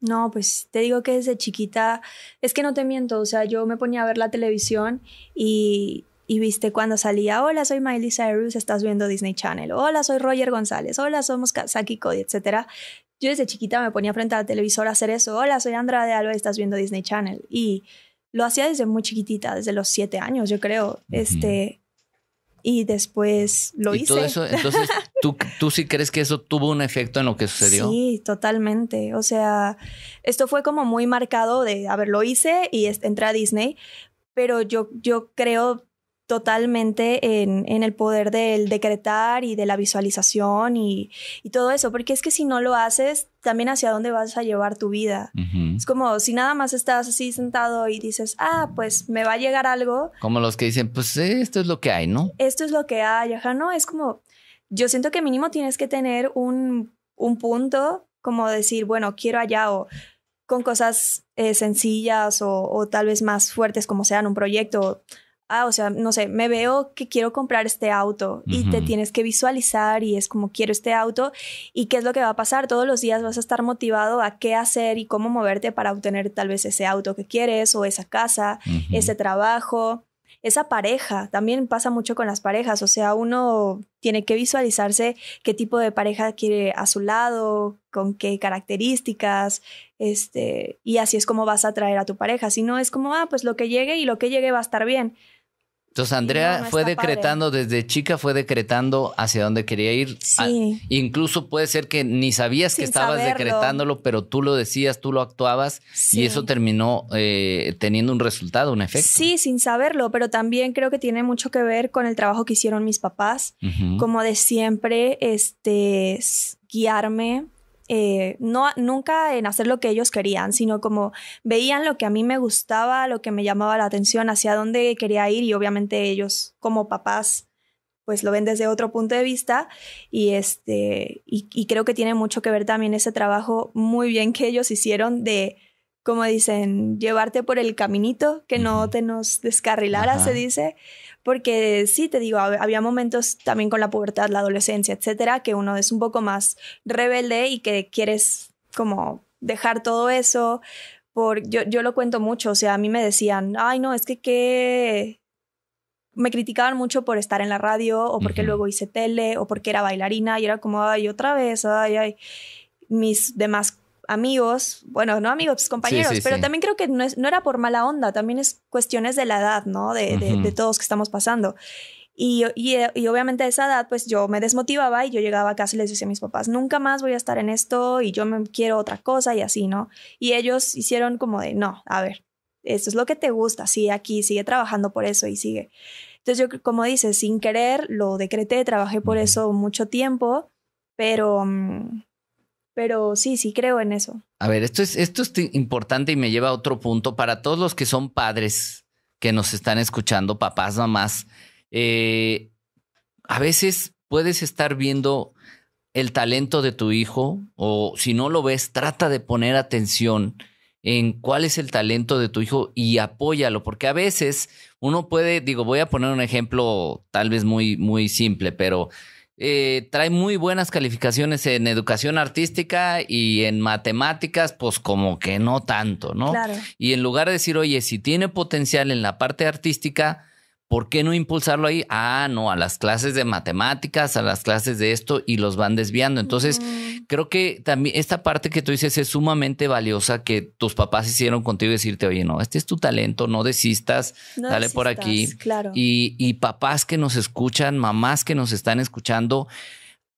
No, pues te digo que desde chiquita, es que no te miento, o sea, yo me ponía a ver la televisión y y viste cuando salía, hola, soy Miley Cyrus, estás viendo Disney Channel, hola, soy Roger González, hola, somos Saki Cody, etcétera. Yo desde chiquita me ponía frente al televisor a hacer eso, hola, soy Andrade Alba, estás viendo Disney Channel. Y lo hacía desde muy chiquitita, desde los siete años, yo creo. Este, y después lo ¿Y hice. Todo eso, entonces, ¿tú, ¿tú sí crees que eso tuvo un efecto en lo que sucedió? Sí, totalmente. O sea, esto fue como muy marcado de, a ver, lo hice y entré a Disney, pero yo, yo creo totalmente en, el poder del decretar y de la visualización y, todo eso, porque es que si no lo haces, también hacia dónde vas a llevar tu vida. Es como si nada más estás así sentado y dices, ah, pues me va a llegar algo. Como los que dicen, pues eh, esto es lo que hay, ¿no? Esto es lo que hay, ajá, no, es como, yo siento que mínimo tienes que tener un, punto, como decir, bueno, quiero allá o con cosas eh, sencillas o, o tal vez más fuertes como sean un proyecto ah, o sea, no sé, me veo que quiero comprar este auto y te tienes que visualizar y es como quiero este auto y qué es lo que va a pasar. Todos los días vas a estar motivado a qué hacer y cómo moverte para obtener tal vez ese auto que quieres o esa casa, ese trabajo, esa pareja. También pasa mucho con las parejas, o sea, uno tiene que visualizarse qué tipo de pareja quiere a su lado, con qué características, este, y así es como vas a atraer a tu pareja. Si no es como, ah, pues lo que llegue y lo que llegue va a estar bien entonces Andrea fue decretando desde chica, fue decretando hacia dónde quería ir. Ah, sí. incluso puede ser que ni sabías que estabas decretándolo, pero tú lo decías, tú lo actuabas y eso terminó eh, teniendo un resultado, un efecto. Sí, sin saberlo, pero también creo que tiene mucho que ver con el trabajo que hicieron mis papás, como de siempre, este, guiarme, eh, no, nunca en hacer lo que ellos querían, sino como veían lo que a mí me gustaba, lo que me llamaba la atención, hacia dónde quería ir y obviamente ellos como papás pues lo ven desde otro punto de vista y este y, creo que tiene mucho que ver también ese trabajo muy bien que ellos hicieron de como dicen llevarte por el caminito que no te nos descarrilara se dice porque sí, te digo, había momentos también con la pubertad, la adolescencia, etcétera, que uno es un poco más rebelde y que quieres como dejar todo eso. Por, yo, lo cuento mucho, o sea, a mí me decían, ay, no, es que qué, me criticaban mucho por estar en la radio o porque luego hice tele o porque era bailarina y era como, ay, otra vez, ay, ay. Mis demás amigos, bueno, no amigos, pues, compañeros, pero también creo que no, era por mala onda, también es cuestiones de la edad, ¿no? De, de, todos que estamos pasando. Y, obviamente a esa edad, pues yo me desmotivaba y yo llegaba a casa y les decía a mis papás, nunca más voy a estar en esto y yo me quiero otra cosa y así, ¿no? Y ellos hicieron como de, no, a ver, esto es lo que te gusta, sigue aquí, sigue trabajando por eso y sigue. Entonces yo, como dices, sin querer, lo decreté, trabajé por eso mucho tiempo, pero, mm, pero sí, sí creo en eso. A ver, esto es, esto es importante y me lleva a otro punto. Para todos los que son padres que nos están escuchando, papás, mamás, eh, a veces puedes estar viendo el talento de tu hijo o si no lo ves, trata de poner atención en cuál es el talento de tu hijo y apóyalo, porque a veces uno puede, digo, voy a poner un ejemplo tal vez muy, muy simple, pero eh, trae muy buenas calificaciones en educación artística y en matemáticas, pues como que no tanto, ¿no? Y en lugar de decir, oye, si tiene potencial en la parte artística, ¿Por qué no impulsarlo ahí? Ah, no, a las clases de matemáticas, a las clases de esto y los van desviando. Entonces, creo que también esta parte que tú dices es sumamente valiosa que tus papás hicieron contigo decirte, oye, no, este es tu talento, no desistas, dale por aquí. Claro. y papás que nos escuchan, mamás que nos están escuchando,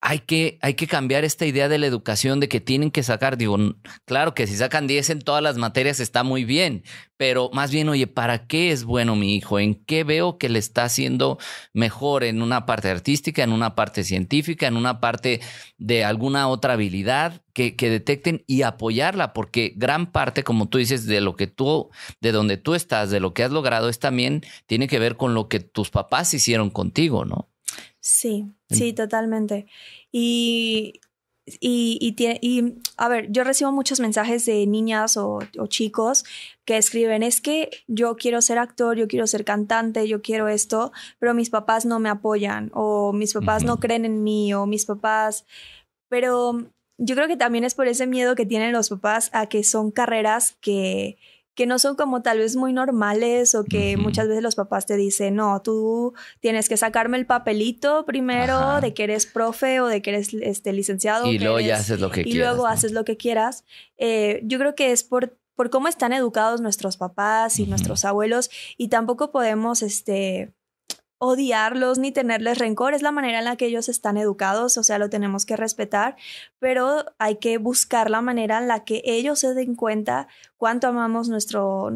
hay que, hay que cambiar esta idea de la educación de que tienen que sacar, digo, claro que si sacan 10 en todas las materias está muy bien, pero más bien, oye, ¿para qué es bueno mi hijo? ¿En qué veo que le está haciendo mejor en una parte artística, en una parte científica, en una parte de alguna otra habilidad que, que detecten y apoyarla? Porque gran parte, como tú dices, de lo que tú, de donde tú estás, de lo que has logrado, es también, tiene que ver con lo que tus papás hicieron contigo, ¿no? Sí, sí, totalmente. Y, y, y, a ver, yo recibo muchos mensajes de niñas o, chicos que escriben, es que yo quiero ser actor, yo quiero ser cantante, yo quiero esto, pero mis papás no me apoyan o mis papás no creen en mí o mis papás, pero yo creo que también es por ese miedo que tienen los papás a que son carreras que que no son como tal vez muy normales o que muchas veces los papás te dicen, no, tú tienes que sacarme el papelito primero de que eres profe o de que eres este, licenciado. Y luego haces lo que quieras. luego eh, haces lo que quieras. yo creo que es por, por cómo están educados nuestros papás y nuestros abuelos y tampoco podemos, este, odiarlos ni tenerles rencor, es la manera en la que ellos están educados, o sea, lo tenemos que respetar, pero hay que buscar la manera en la que ellos se den cuenta cuánto amamos nuestro,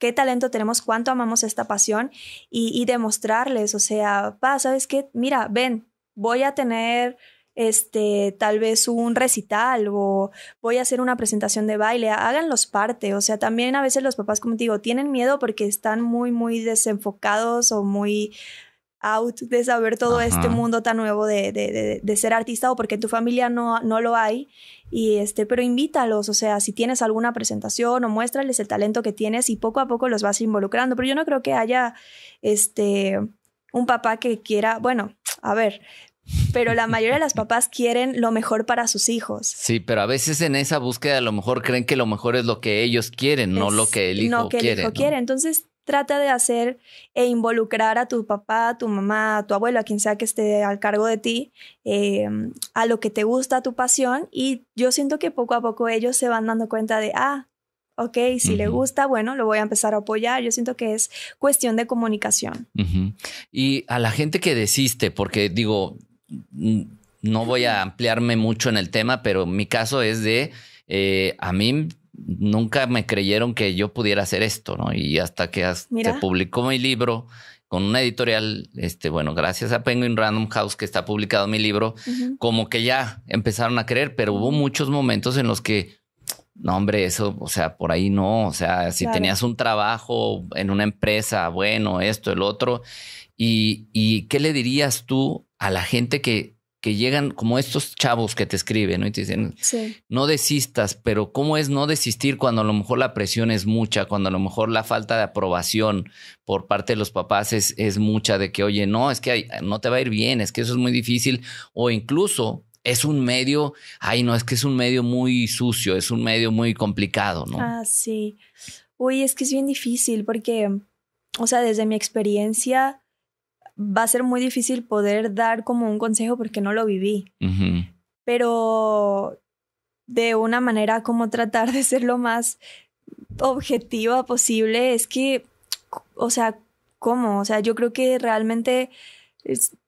qué talento tenemos, cuánto amamos esta pasión y, demostrarles, o sea, pa, ¿sabes qué? Mira, ven, voy a tener este, tal vez un recital o voy a hacer una presentación de baile, háganlos parte, o sea, también a veces los papás, como te digo, tienen miedo porque están muy, muy desenfocados o muy out de saber todo este mundo tan nuevo de, de, de, ser artista o porque en tu familia no, no lo hay. Y este, pero invítalos, o sea, si tienes alguna presentación o muéstrales el talento que tienes y poco a poco los vas involucrando. Pero yo no creo que haya este un papá que quiera, bueno, a ver, pero la mayoría de las papás quieren lo mejor para sus hijos. Sí, pero a veces en esa búsqueda a lo mejor creen que lo mejor es lo que ellos quieren, no lo que el hijo no que quiere. quiere. Entonces trata de hacer e involucrar a tu papá, a tu mamá, a tu abuelo, a quien sea que esté al cargo de ti, em, a lo que te gusta, a tu pasión. Y yo siento que poco a poco ellos se van dando cuenta de, ah, ok, si le gusta, bueno, lo voy a empezar a apoyar. Yo siento que es cuestión de comunicación. Y a la gente que desiste, porque digo, no voy a ampliarme mucho en el tema, pero mi caso es de, eh, a mí nunca me creyeron que yo pudiera hacer esto, ¿no? Y hasta que se publicó mi libro con una editorial, este, bueno, gracias a Penguin Random House que está publicado mi libro, como que ya empezaron a creer, pero hubo muchos momentos en los que, no, hombre, eso, o sea, por ahí no, o sea, si tenías un trabajo en una empresa, bueno, esto, el otro, y, y qué le dirías tú a la gente que, llegan, como estos chavos que te escriben, ¿no? Y te dicen, no desistas, pero ¿cómo es no desistir cuando a lo mejor la presión es mucha, cuando a lo mejor la falta de aprobación por parte de los papás es, mucha, de que, oye, no, es que no te va a ir bien, es que eso es muy difícil, o incluso es un medio, ay, no, es que es un medio muy sucio, es un medio muy complicado, ¿no? Ah, sí. Uy, es que es bien difícil porque, o sea, desde mi experiencia, va a ser muy difícil poder dar como un consejo porque no lo viví. Pero de una manera como tratar de ser lo más objetiva posible, es que, o sea, ¿cómo? O sea, yo creo que realmente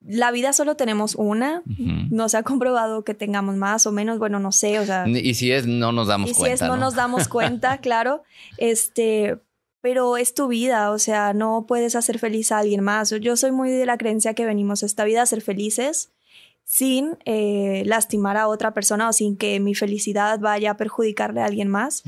la vida solo tenemos una, no se ha comprobado que tengamos más o menos, bueno, no sé, o sea. Y si es, no nos damos cuenta. Y si es, no, no nos damos cuenta, claro. Este, pero es tu vida, o sea, no puedes hacer feliz a alguien más. Yo soy muy de la creencia que venimos a esta vida a ser felices sin eh, lastimar a otra persona o sin que mi felicidad vaya a perjudicarle a alguien más.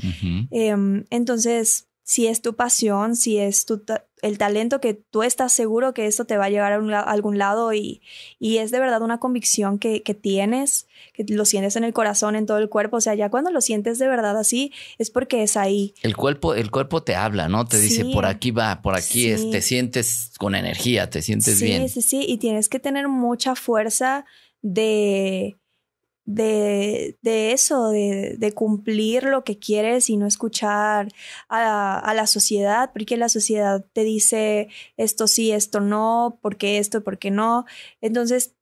Em, entonces, si es tu pasión, si es tu, el talento que tú estás seguro que esto te va a llevar a, algún lado y, es de verdad una convicción que, tienes, que lo sientes en el corazón, en todo el cuerpo, o sea, ya cuando lo sientes de verdad así es porque es ahí. El cuerpo, el cuerpo te habla, ¿no? Te dice, por aquí va, por aquí te sientes con energía, te sientes bien. Sí, sí, sí, y tienes que tener mucha fuerza de de, eso, de, cumplir lo que quieres y no escuchar a la, sociedad, porque la sociedad te dice esto sí, esto no, porque esto, porque no. Entonces,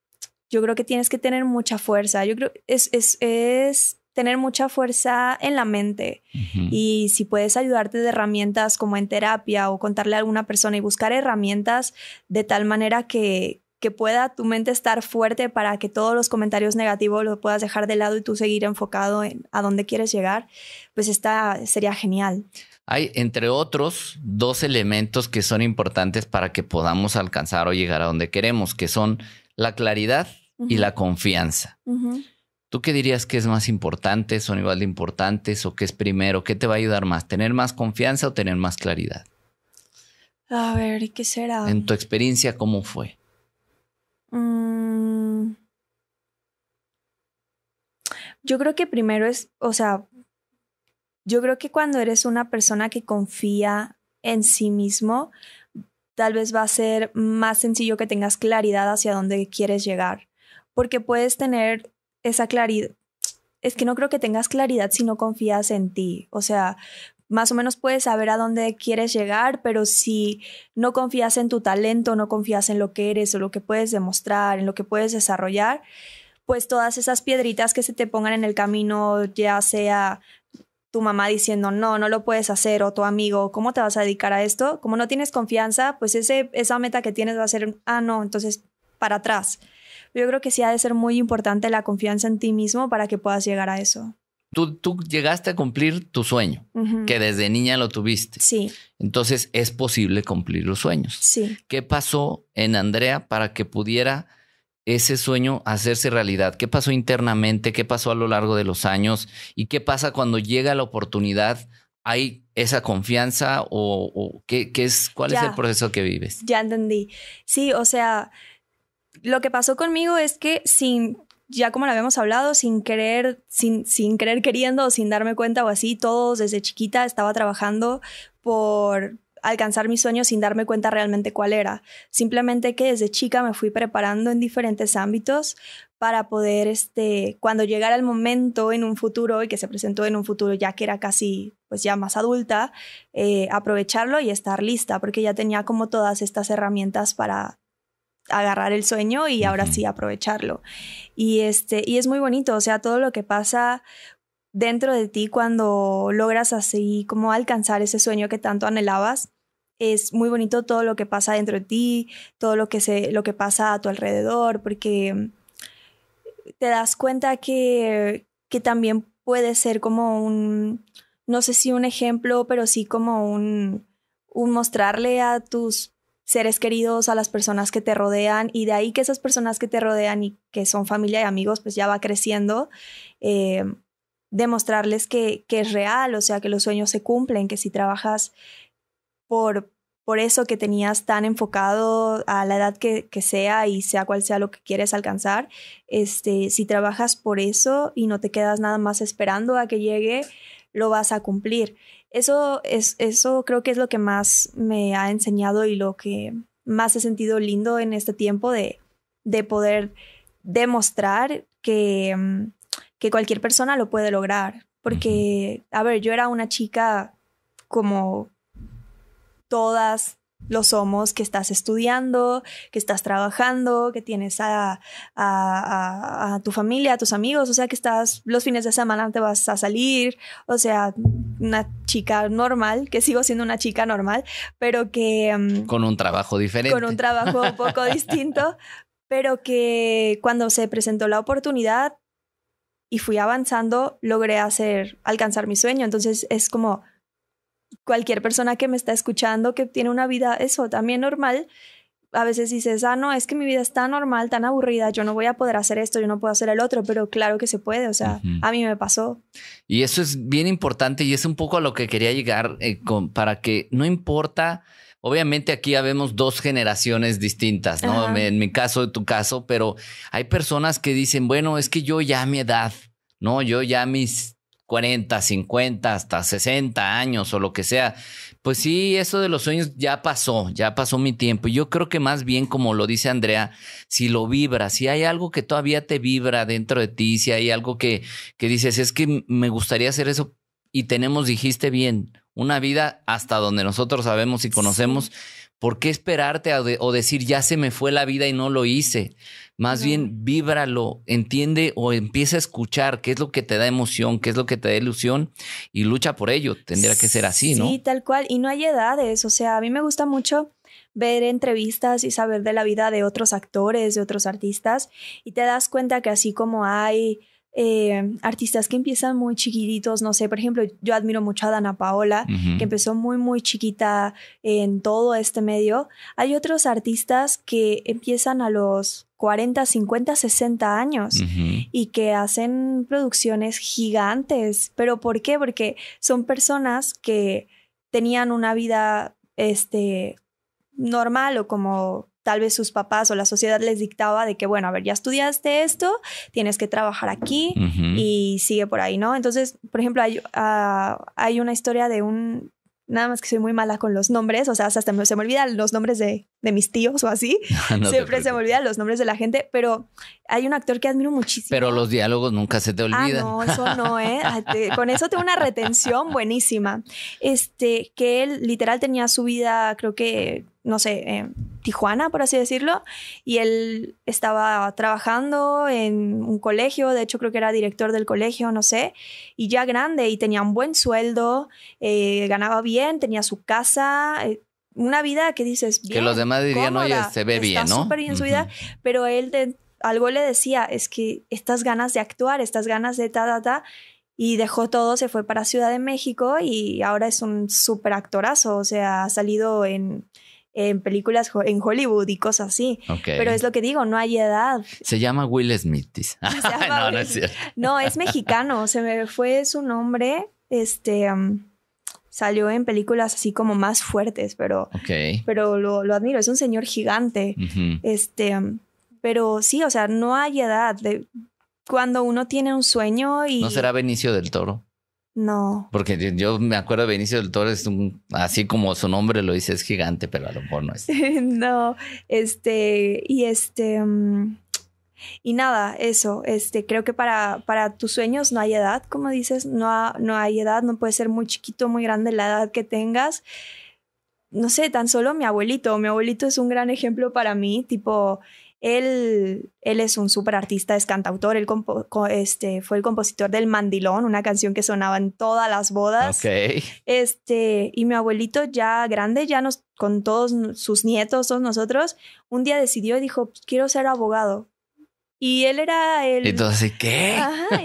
yo creo que tienes que tener mucha fuerza. Yo creo es, es, tener mucha fuerza en la mente y si puedes ayudarte de herramientas como en terapia o contarle a alguna persona y buscar herramientas de tal manera que, que pueda tu mente estar fuerte para que todos los comentarios negativos los puedas dejar de lado y tú seguir enfocado en a dónde quieres llegar, pues esta sería genial. Hay, entre otros, dos elementos que son importantes para que podamos alcanzar o llegar a donde queremos, que son la claridad y la confianza. ¿Tú qué dirías que es más importante? ¿Son igual de importantes? ¿O qué es primero? ¿Qué te va a ayudar más? ¿Tener más confianza o tener más claridad? A ver, ¿qué será? En tu experiencia, ¿cómo fue? Yo creo que primero es, o sea, yo creo que cuando eres una persona que confía en sí mismo, tal vez va a ser más sencillo que tengas claridad hacia dónde quieres llegar, porque puedes tener esa claridad. Es que no creo que tengas claridad si no confías en ti. O sea, más o menos puedes saber a dónde quieres llegar, pero si no confías en tu talento, no confías en lo que eres o lo que puedes demostrar, en lo que puedes desarrollar, pues todas esas piedritas que se te pongan en el camino, ya sea tu mamá diciendo, no, no lo puedes hacer, o tu amigo, ¿cómo te vas a dedicar a esto? Como no tienes confianza, pues ese, esa meta que tienes va a ser, ah, no, entonces para atrás. Yo creo que sí ha de ser muy importante la confianza en ti mismo para que puedas llegar a eso. Tú, tú llegaste a cumplir tu sueño, que desde niña lo tuviste. Sí. Entonces es posible cumplir los sueños. Sí. ¿Qué pasó en Andrea para que pudiera ese sueño hacerse realidad? ¿Qué pasó internamente? ¿Qué pasó a lo largo de los años? ¿Y qué pasa cuando llega la oportunidad? ¿Hay esa confianza o, qué, es, cuál es el proceso que vives? Ya entendí. Sí, o sea, lo que pasó conmigo es que sin, ya como lo habíamos hablado, sin querer, sin, sin querer queriendo o sin darme cuenta o así, todos desde chiquita estaba trabajando por, alcanzar mi sueño sin darme cuenta realmente cuál era. Simplemente que desde chica me fui preparando en diferentes ámbitos para poder, este, cuando llegara el momento en un futuro y que se presentó en un futuro ya que era casi, pues ya más adulta, eh, aprovecharlo y estar lista, porque ya tenía como todas estas herramientas para agarrar el sueño y ahora sí aprovecharlo. Y este, y es muy bonito, o sea, todo lo que pasa dentro de ti cuando logras así como alcanzar ese sueño que tanto anhelabas. Es muy bonito todo lo que pasa dentro de ti, todo lo que, se, lo que pasa a tu alrededor, porque te das cuenta que, que también puede ser como un, no sé si un ejemplo, pero sí como un, mostrarle a tus seres queridos, a las personas que te rodean y de ahí que esas personas que te rodean y que son familia y amigos, pues ya va creciendo. Eh, demostrarles que, es real, o sea, que los sueños se cumplen, que si trabajas por, por eso que tenías tan enfocado a la edad que, sea y sea cual sea lo que quieres alcanzar, este, si trabajas por eso y no te quedas nada más esperando a que llegue, lo vas a cumplir. Eso, es, eso creo que es lo que más me ha enseñado y lo que más he sentido lindo en este tiempo de, de poder demostrar que mm, que cualquier persona lo puede lograr. Porque, a ver, yo era una chica como todas lo somos, que estás estudiando, que estás trabajando, que tienes a, tu familia, a tus amigos, o sea, que estás los fines de semana te vas a salir, o sea, una chica normal, que sigo siendo una chica normal, pero que... Mm, con un trabajo diferente. Con un trabajo un poco distinto, pero que cuando se presentó la oportunidad, y fui avanzando, logré hacer, alcanzar mi sueño. Entonces es como cualquier persona que me está escuchando, que tiene una vida, eso también normal, a veces dices, ah, no, es que mi vida es tan normal, tan aburrida, yo no voy a poder hacer esto, yo no puedo hacer el otro, pero claro que se puede, o sea, a mí me pasó. Y eso es bien importante y es un poco a lo que quería llegar eh, para que no importa obviamente aquí ya vemos dos generaciones distintas, ¿no? En mi caso, en tu caso, pero hay personas que dicen, bueno, es que yo ya mi edad, ¿no? Yo ya mis 40, 50, hasta 60 años o lo que sea. Pues sí, eso de los sueños ya pasó, ya pasó mi tiempo. Yo creo que más bien, como lo dice Andrea, si lo vibra, si hay algo que todavía te vibra dentro de ti, si hay algo que, que dices, es que me gustaría hacer eso y tenemos, dijiste bien, una vida hasta donde nosotros sabemos y conocemos. ¿Por qué esperarte o decir ya se me fue la vida y no lo hice? Más bien víbralo, entiende o empieza a escuchar qué es lo que te da emoción, qué es lo que te da ilusión y lucha por ello. Tendría que ser así, ¿no? Sí, tal cual. Y no hay edades. O sea, a mí me gusta mucho ver entrevistas y saber de la vida de otros actores, de otros artistas. Y te das cuenta que así como hay eh, artistas que empiezan muy chiquititos, no sé, por ejemplo, yo admiro mucho a Dana Paola, que empezó muy, muy chiquita en todo este medio. Hay otros artistas que empiezan a los 40, 50, 60 años y que hacen producciones gigantes. ¿Pero por qué? Porque son personas que tenían una vida, este normal o como tal vez sus papás o la sociedad les dictaba de que, bueno, a ver, ya estudiaste esto, tienes que trabajar aquí y sigue por ahí, ¿no? Entonces, por ejemplo, hay, ah, hay una historia de un nada más que soy muy mala con los nombres, o sea, hasta se me olvidan los nombres de, mis tíos o así. Siempre se me olvidan los nombres de la gente, pero hay un actor que admiro muchísimo. Pero los diálogos nunca se te ah, olvidan. no, eso no, ¿eh? Ah, con eso tengo una retención buenísima. Este, que él literal tenía su vida, creo que no sé, eh, Tijuana, por así decirlo, y él estaba trabajando en un colegio, de hecho creo que era director del colegio, no sé, y ya grande, y tenía un buen sueldo, eh, ganaba bien, tenía su casa, eh, una vida que dices, que los demás dirían, oye, se ve bien, ¿no? Súper bien pero él algo le decía, es que estas ganas de actuar, estas ganas de ta, ta, ta, y dejó todo, se fue para Ciudad de México y ahora es un súper actorazo, o sea, ha salido en en películas en Hollywood y cosas así. Pero es lo que digo, no hay edad. Se llama Will Smith. no, es mexicano, se me fue su nombre, este... Um, salió en películas así como más fuertes, pero, pero lo, admiro, es un señor gigante. Este, um, pero sí, o sea, no hay edad. De, cuando uno tiene un sueño y. ¿No será Benicio del Toro? No. Porque yo, me acuerdo de Benicio del Toro, es un, así como su nombre lo dice, es gigante, pero a lo mejor no es. no, este, y este, mm, y nada, eso, este, creo que para, para tus sueños no hay edad, como dices, no, no hay edad, no puede ser muy chiquito, muy grande la edad que tengas. No sé, tan solo mi abuelito, mi abuelito es un gran ejemplo para mí, tipo, él, él es un súper artista, es cantautor, él este, fue el compositor del Mandilón, una canción que sonaba en todas las bodas. Okay. Este, y mi abuelito ya grande, ya con todos sus nietos, todos nosotros, un día decidió y dijo, quiero ser abogado. Y él era el... Entonces, ¿qué?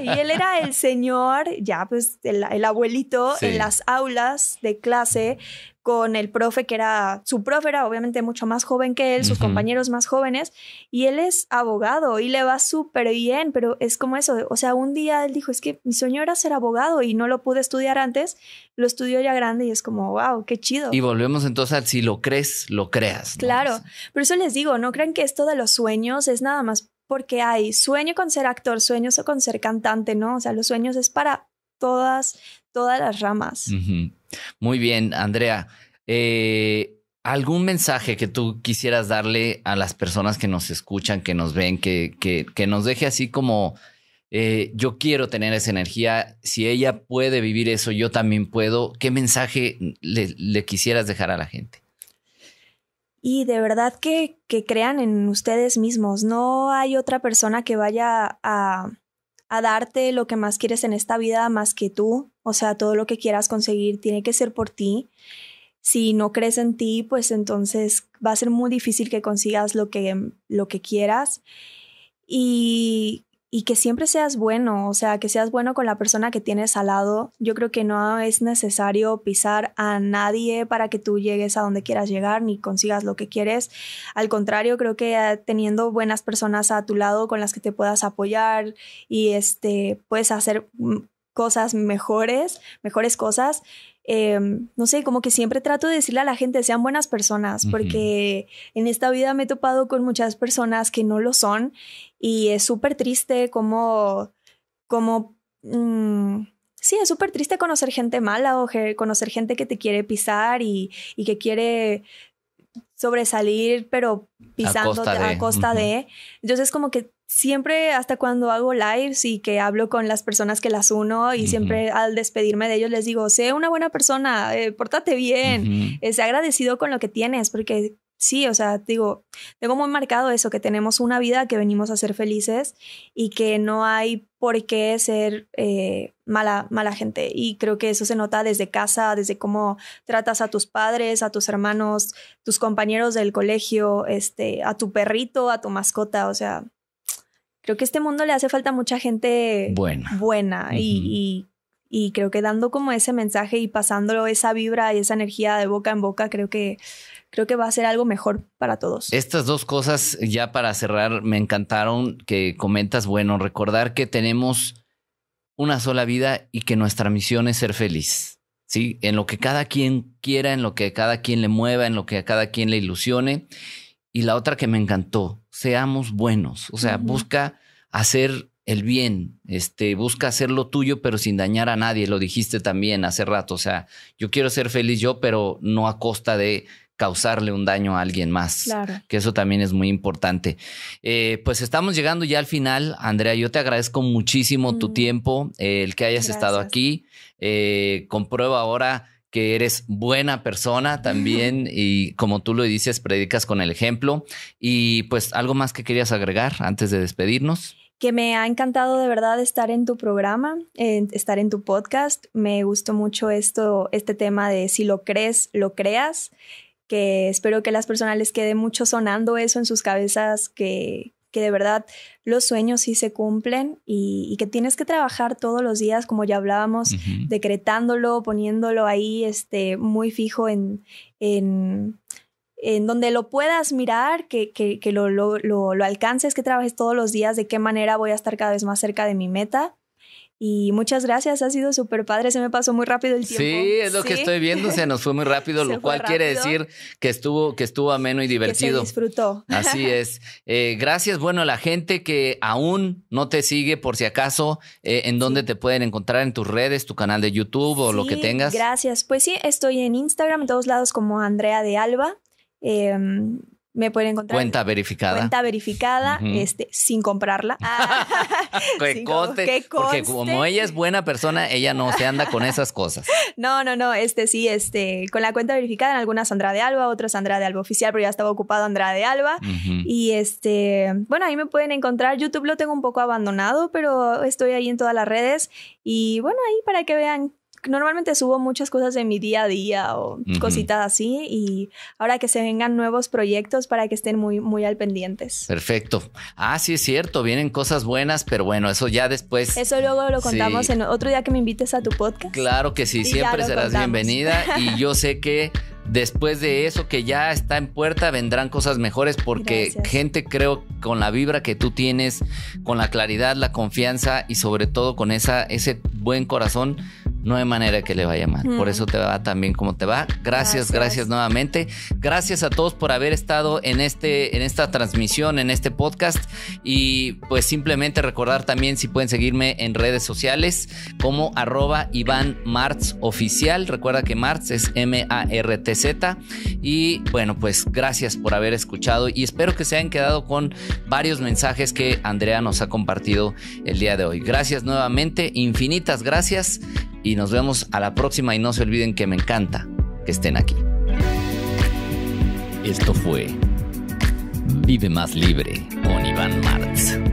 y él era el señor, ya pues el, abuelito en las aulas de clase con el profe que era, su profe era obviamente mucho más joven que él, sus compañeros más jóvenes, y él es abogado y le va súper bien, pero es como eso, o sea, un día él dijo, es que mi sueño era ser abogado y no lo pude estudiar antes, lo estudió ya grande y es como, wow, qué chido. Y volvemos entonces a si lo crees, lo creas. Claro, pero eso les digo, no crean que esto de los sueños es nada más porque hay sueño con ser actor, sueños con ser cantante, ¿no? O sea, los sueños es para todas, todas las ramas. Muy bien, Andrea. Eh, ¿Algún mensaje que tú quisieras darle a las personas que nos escuchan, que nos ven, que, que, nos deje así como eh, yo quiero tener esa energía? Si ella puede vivir eso, yo también puedo. ¿Qué mensaje le, quisieras dejar a la gente? Y de verdad que crean en ustedes mismos. No hay otra persona que vaya a, darte lo que más quieres en esta vida más que tú. O sea, todo lo que quieras conseguir tiene que ser por ti. Si no crees en ti, pues entonces va a ser muy difícil que consigas lo que, lo que quieras. Y y que siempre seas bueno, o sea, que seas bueno con la persona que tienes al lado. Yo creo que no es necesario pisar a nadie para que tú llegues a donde quieras llegar ni consigas lo que quieres. Al contrario, creo que eh, teniendo buenas personas a tu lado con las que te puedas apoyar y este puedes hacer mm, cosas mejores, mejores cosas Em, no sé, como que siempre trato de decirle a la gente, sean buenas personas, porque en esta vida me he topado con muchas personas que no lo son y es súper triste como, como, mm, sí, es súper triste conocer gente mala o conocer gente que te quiere pisar y, que quiere sobresalir, pero pisando a costa de. entonces es como que siempre hasta cuando hago lives y que hablo con las personas que las uno y siempre al despedirme de ellos les digo, sé una buena persona, eh, pórtate bien, eh, sé agradecido con lo que tienes, porque sí, o sea, digo, tengo muy marcado eso, que tenemos una vida que venimos a ser felices y que no hay por qué ser eh, mala, mala gente. Y creo que eso se nota desde casa, desde cómo tratas a tus padres, a tus hermanos, tus compañeros del colegio, este, a tu perrito, a tu mascota, o sea, creo que este mundo le hace falta mucha gente buena, y, creo que dando como ese mensaje y pasándolo esa vibra y esa energía de boca en boca, creo que, creo que va a ser algo mejor para todos. Estas dos cosas, ya para cerrar, me encantaron que comentas, bueno, recordar que tenemos una sola vida y que nuestra misión es ser feliz. ¿Sí? En lo que cada quien quiera, en lo que cada quien le mueva, en lo que a cada quien le ilusione. Y la otra que me encantó, seamos buenos. O sea, busca hacer el bien, este, busca hacer lo tuyo, pero sin dañar a nadie. Lo dijiste también hace rato. O sea, yo quiero ser feliz yo, pero no a costa de causarle un daño a alguien más. Claro. Que eso también es muy importante. Eh, pues estamos llegando ya al final. Andrea, yo te agradezco muchísimo tu mm. tiempo, el que hayas estado aquí. Eh, comprueba ahora que eres buena persona también y como tú lo dices, predicas con el ejemplo. Y pues algo más que querías agregar antes de despedirnos que me ha encantado de verdad estar en tu programa, estar en tu podcast. Me gustó mucho esto, este tema de si lo crees, lo creas, que espero que las personas les quede mucho sonando eso en sus cabezas, que, que de verdad los sueños sí se cumplen y, que tienes que trabajar todos los días, como ya hablábamos, decretándolo, poniéndolo ahí este, muy fijo en, en en donde lo puedas mirar, que, que, que lo, lo, lo, lo, alcances, que trabajes todos los días, de qué manera voy a estar cada vez más cerca de mi meta y muchas gracias, ha sido súper padre, se me pasó muy rápido el tiempo. Sí, es lo que estoy viendo, se nos fue muy rápido, lo cual quiere decir que estuvo, que estuvo ameno y divertido. Que disfrutó. Así es. Eh, gracias, bueno, a la gente que aún no te sigue, por si acaso, eh, en dónde te pueden encontrar en tus redes, tu canal de YouTube o lo que tengas. Gracias, pues sí, estoy en Instagram, en todos lados como Andrea de Alba. Em, me pueden encontrar. Cuenta verificada. Cuenta verificada, este, sin comprarla. Ah, porque como ella es buena persona, ella no se anda con esas cosas. No, no, no, este sí, este, con la cuenta verificada en algunas Andrade de Alba, otras Andrade de Alba oficial, pero ya estaba ocupado Andrade de Alba. Y este, bueno, ahí me pueden encontrar. YouTube lo tengo un poco abandonado, pero estoy ahí en todas las redes. Y bueno, ahí para que vean normalmente subo muchas cosas de mi día a día o cositas así y ahora que se vengan nuevos proyectos para que estén muy, muy al pendientes. Perfecto. Ah, sí, es cierto, vienen cosas buenas, pero bueno, eso ya después. Eso luego lo contamos en otro día que me invites a tu podcast. Claro que sí, siempre serás bienvenida y yo sé que después de eso que ya está en puerta vendrán cosas mejores porque gente creo con la vibra que tú tienes, con la claridad, la confianza y sobre todo con esa ese buen corazón no hay manera que le vaya mal. Por mm. eso te va tan bien como te va. Gracias, gracias, nuevamente. Gracias a todos por haber estado en, este, en esta transmisión, en este podcast. Y pues simplemente recordar también si pueden seguirme en redes sociales como arroba Iván Oficial. Recuerda que Martz es M-A-R-T-Z. Y bueno, pues gracias por haber escuchado y espero que se hayan quedado con varios mensajes que Andrea nos ha compartido el día de hoy. Gracias nuevamente, infinitas gracias y y nos vemos a la próxima y no se olviden que me encanta que estén aquí. Esto fue Vive más libre con Iván Martz.